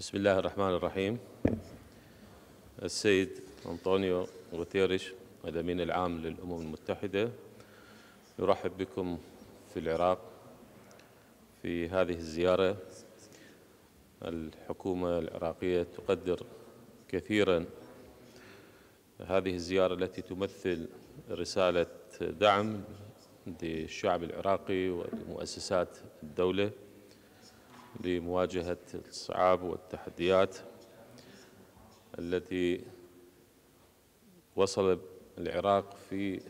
بسم الله الرحمن الرحيم السيد أنطونيو غوتيريش الأمين العام للأمم المتحدة يرحب بكم في العراق في هذه الزيارة الحكومة العراقية تقدر كثيرا هذه الزيارة التي تمثل رسالة دعم للشعب العراقي ومؤسسات الدولة لمواجهة الصعاب والتحديات التي وصل العراق في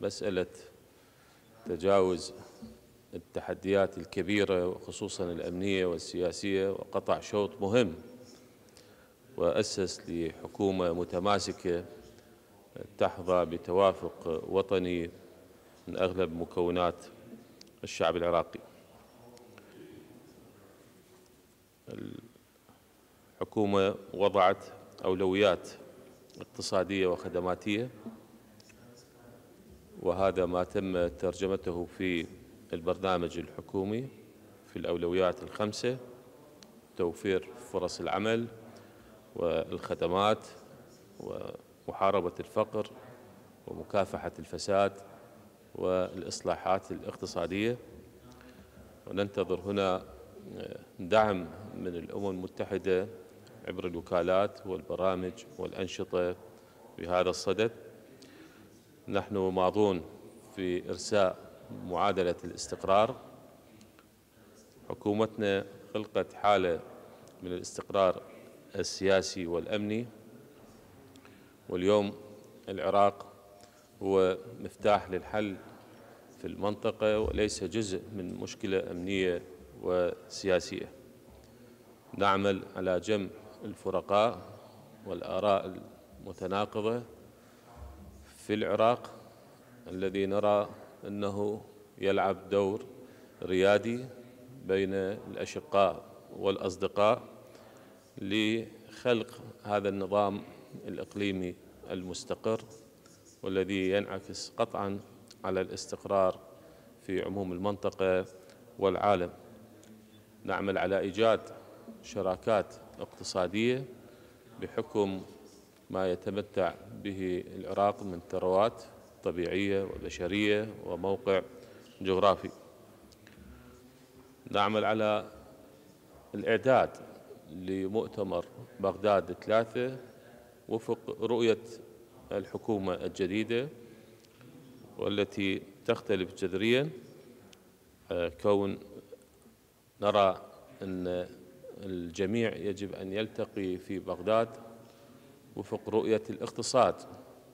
مسألة تجاوز التحديات الكبيرة خصوصا الأمنية والسياسية وقطع شوط مهم وأسس لحكومة متماسكة تحظى بتوافق وطني من أغلب مكونات الشعب العراقي الحكومة وضعت أولويات اقتصادية وخدماتية وهذا ما تم ترجمته في البرنامج الحكومي في الأولويات الخمسة توفير فرص العمل والخدمات ومحاربة الفقر ومكافحة الفساد والإصلاحات الاقتصادية وننتظر هنا دعم من الأمم المتحدة عبر الوكالات والبرامج والأنشطة بهذا الصدد نحن ماضون في إرساء معادلة الاستقرار حكومتنا خلقت حالة من الاستقرار السياسي والأمني واليوم العراق هو مفتاح للحل في المنطقة وليس جزء من مشكلة أمنية وسياسية نعمل على جمع الفرقاء والآراء المتناقضة في العراق الذي نرى أنه يلعب دور ريادي بين الأشقاء والأصدقاء لخلق هذا النظام الإقليمي المستقر والذي ينعكس قطعا على الاستقرار في عموم المنطقة والعالم نعمل على إيجاد شراكات اقتصادية بحكم ما يتمتع به العراق من ثروات طبيعية وبشرية وموقع جغرافي نعمل على الإعداد لمؤتمر بغداد الثلاثة وفق رؤية الحكومة الجديدة والتي تختلف جذريا آه، كون نرى أن الجميع يجب أن يلتقي في بغداد وفق رؤية الاقتصاد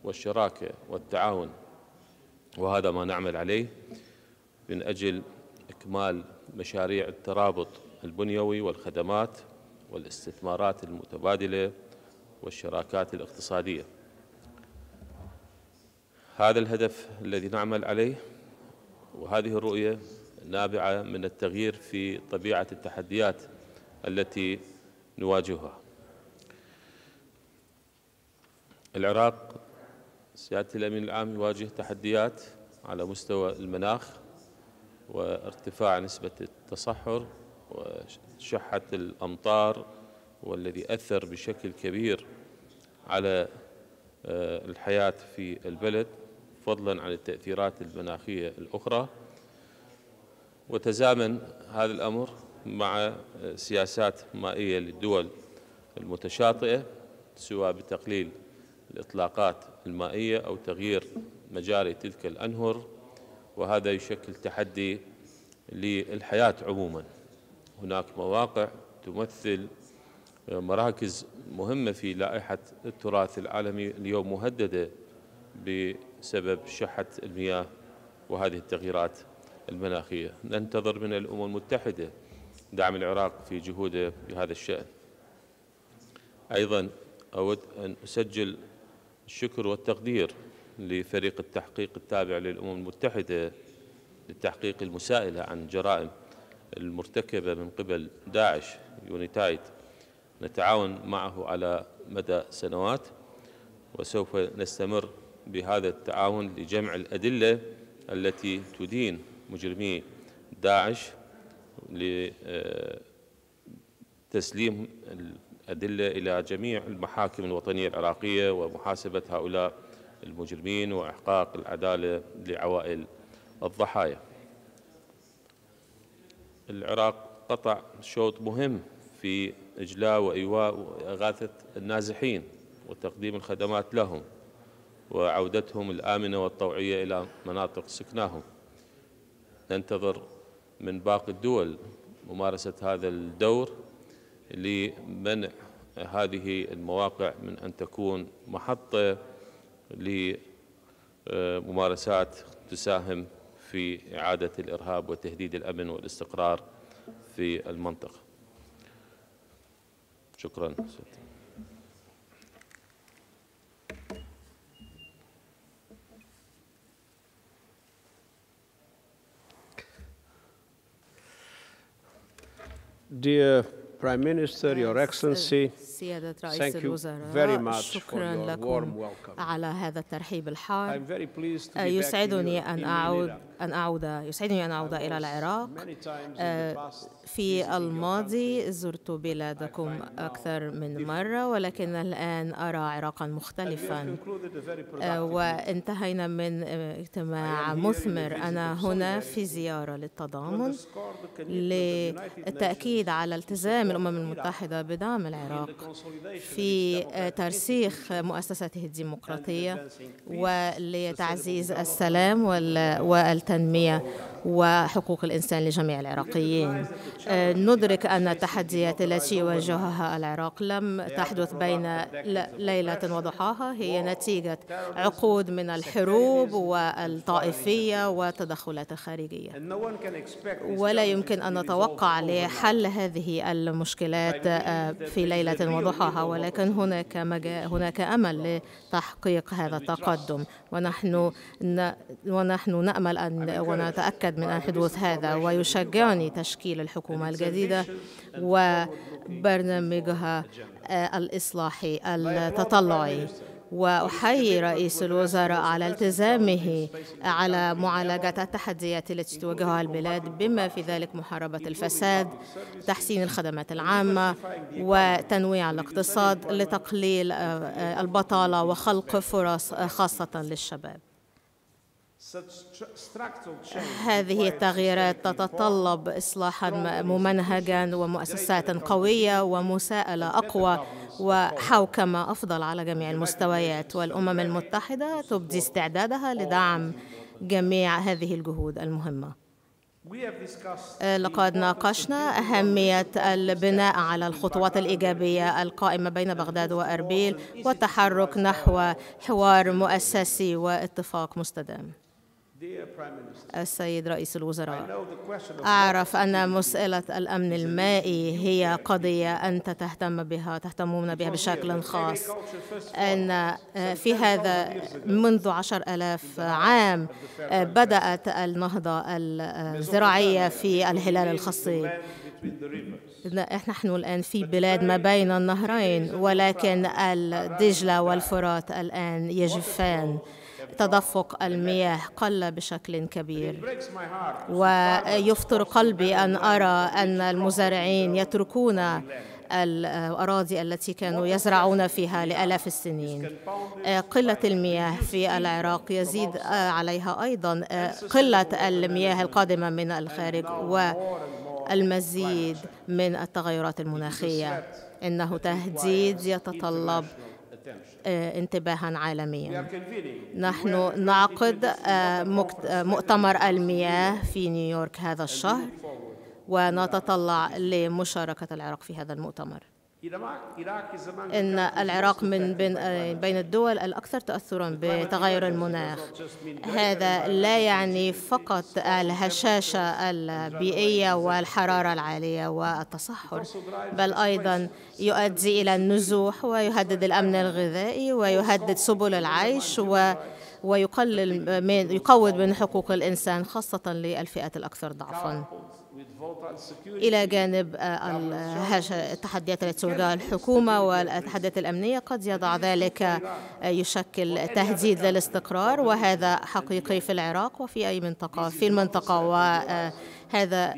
والشراكة والتعاون وهذا ما نعمل عليه من أجل إكمال مشاريع الترابط البنيوي والخدمات والاستثمارات المتبادلة والشراكات الاقتصادية هذا الهدف الذي نعمل عليه وهذه الرؤية نابعة من التغيير في طبيعة التحديات التي نواجهها العراق سيادة الأمين العام يواجه تحديات على مستوى المناخ وارتفاع نسبة التصحر وشحة الأمطار والذي أثر بشكل كبير على آه، الحياة في البلد فضلا عن التأثيرات المناخية الأخرى وتزامن هذا الأمر مع سياسات مائية للدول المتشاطئة سواء بتقليل الإطلاقات المائية أو تغيير مجاري تلك الأنهر وهذا يشكل تحدي للحياة عموما هناك مواقع تمثل مراكز مهمة في لائحة التراث العالمي اليوم مهددة بسبب شحة المياه وهذه التغييرات المناخية ننتظر من الأمم المتحدة دعم العراق في جهوده في هذا الشأن أيضا أود أن أسجل الشكر والتقدير لفريق التحقيق التابع للأمم المتحدة للتحقيق المسائلة عن جرائم المرتكبة من قبل داعش يونيتايد نتعاون معه على مدى سنوات وسوف نستمر بهذا التعاون لجمع الأدلة التي تدين مجرمي داعش لتسليم آه، الأدلة إلى جميع المحاكم الوطنية العراقية ومحاسبة هؤلاء المجرمين وإحقاق العدالة لعوائل الضحايا العراق قطع شوط مهم في إجلاء وإيواء وإغاثة النازحين وتقديم الخدمات لهم وعودتهم الآمنة والطوعية إلى مناطق سكناهم ننتظر من باقي الدول ممارسة هذا الدور لمنع هذه المواقع من أن تكون محطة لممارسات تساهم في إعادة الإرهاب وتهديد الأمن والاستقرار في المنطقة شكرا dear Prime Minister, Your Excellency, سيادة رئيس Thank الوزراء you very much شكرا for your لكم warm welcome. على هذا الترحيب الحار I'm very pleased to be يسعدني أن أعود أن أعود يسعدني أن أعود إلى العراق آه، في الماضي زرت بلادكم أكثر من مرة ولكن الآن أرى عراقا مختلفا آه، وانتهينا من اجتماع مثمر أنا هنا في زيارة للتضامن للتأكيد على التزام قام الأمم المتحدة بدعم العراق في آه، ترسيخ مؤسساته الديمقراطية ولتعزيز السلام والتنمية وحقوق الإنسان لجميع العراقيين آه، ندرك أن التحديات التي يواجهها العراق لم تحدث بين ليلة وضحاها هي نتيجة عقود من الحروب والطائفية والتدخلات الخارجية ولا يمكن أن نتوقع لحل هذه المشكلات أيوة، آه، في ليلة وضحاها ولكن هناك مجا... هناك أمل لتحقيق هذا يعني التقدم ونحن ن... ونحن نأمل أن ونتأكد من أن حدوث هذا ويشجعني تشكيل الحكومة الجديدة وبرنامجها الإصلاحي التطلعي وأحيي رئيس الوزراء على التزامه على معالجة التحديات التي تواجهها البلاد بما في ذلك محاربة الفساد تحسين الخدمات العامة وتنويع الاقتصاد لتقليل آه، آه، البطالة وخلق فرص آه، خاصة للشباب هذه التغييرات تتطلب اصلاحا ممنهجا ومؤسسات قويه ومساءله اقوى وحوكمه افضل على جميع المستويات والامم المتحده تبدي استعدادها لدعم جميع هذه الجهود المهمه لقد ناقشنا أهمية البناء على الخطوات الإيجابية القائمة بين بغداد وأربيل والتحرك نحو حوار مؤسسي واتفاق مستدام السيد رئيس الوزراء أعرف أن مسألة الأمن المائي هي قضية أنت تهتم بها تهتمون بها بشكل خاص أن آه، في هذا منذ عشر ألاف عام بدأت النهضة آه، الزراعية في الهلال الخصيب نحن الآن في بلاد ما بين النهرين ولكن الدجلة والفرات الآن يجفان تدفق المياه قل بشكل كبير ويفطر قلبي أن أرى أن المزارعين يتركون الأراضي التي كانوا يزرعون فيها لآلاف السنين قلة المياه في العراق يزيد عليها أيضا قلة المياه القادمة من الخارج والمزيد من التغيرات المناخية إنه تهديد يتطلب آه، انتباها عالميا نحن نعقد آه، آه، مؤتمر المياه في نيويورك هذا الشهر ونتطلع لمشاركة العراق في هذا المؤتمر إن العراق من بين آه، الدول الأكثر تأثرا بتغير المناخ هذا لا يعني فقط الهشاشة البيئية والحرارة العالية والتصحر بل أيضا يؤدي إلى النزوح ويهدد الأمن الغذائي ويهدد سبل العيش و ويقلل من يقوض من حقوق الإنسان خاصة للفئات الأكثر ضعفاً إلى جانب آه، التحديات التي تواجهها الحكومة والتحديات الأمنية قد يضع ذلك آه، يشكل تهديد للاستقرار وهذا حقيقي في العراق وفي أي منطقة في المنطقة وهذا آه،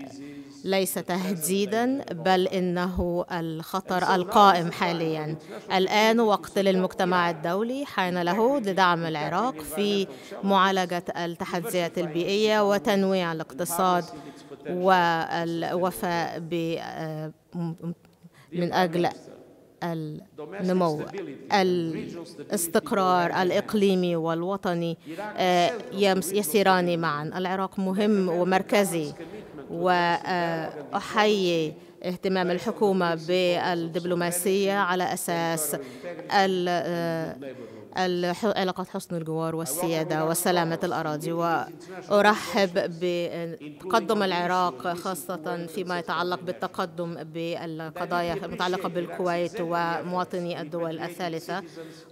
ليس تهديدا بل انه الخطر القائم حاليا الان وقت للمجتمع الدولي حان له لدعم العراق في معالجه التحديات البيئيه وتنويع الاقتصاد والوفاء آه، من اجل النمو الاستقرار الإقليمي والوطني آه، يسيران معا العراق مهم ومركزي وأحيي اهتمام الحكومة بالدبلوماسية على أساس علاقات حسن الجوار والسيادة وسلامة الأراضي وأرحب بتقدم العراق خاصة فيما يتعلق بالتقدم بالقضايا المتعلقة بالكويت ومواطني الدول الثالثة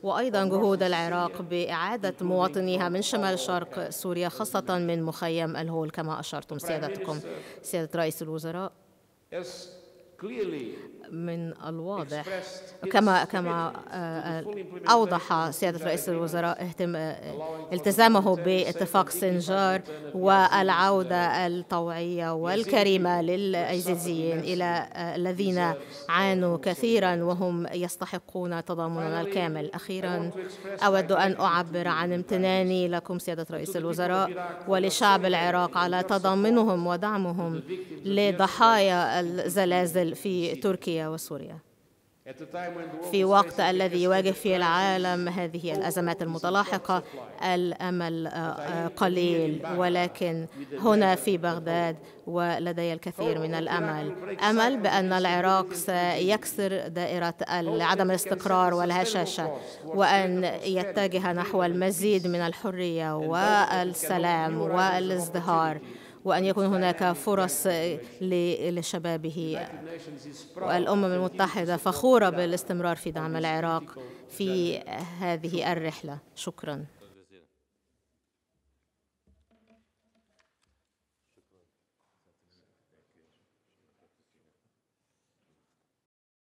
وأيضا جهود العراق بإعادة مواطنيها من شمال شرق سوريا خاصة من مخيم الهول كما أشرتم سيادتكم سيادة رئيس الوزراء من الواضح كما كما آه، آه، اوضح سياده رئيس الوزراء آه، التزامه باتفاق سنجار والعوده الطوعيه والكريمه للايزيديين الى الذين عانوا كثيرا وهم يستحقون تضامننا الكامل اخيرا اود ان اعبر عن امتناني لكم سياده رئيس الوزراء ولشعب العراق على تضامنهم ودعمهم لضحايا الزلازل في تركيا تركيا وسوريا في وقت الذي يواجه فيه العالم هذه الأزمات المتلاحقة الأمل قليل ولكن هنا في بغداد ولدي الكثير من الأمل أمل بأن العراق سيكسر دائرة عدم الاستقرار والهشاشة وأن يتجه نحو المزيد من الحرية والسلام والازدهار وأن يكون هناك فرص لشبابه والأمم المتحدة فخورة بالاستمرار في دعم العراق في هذه الرحلة شكراً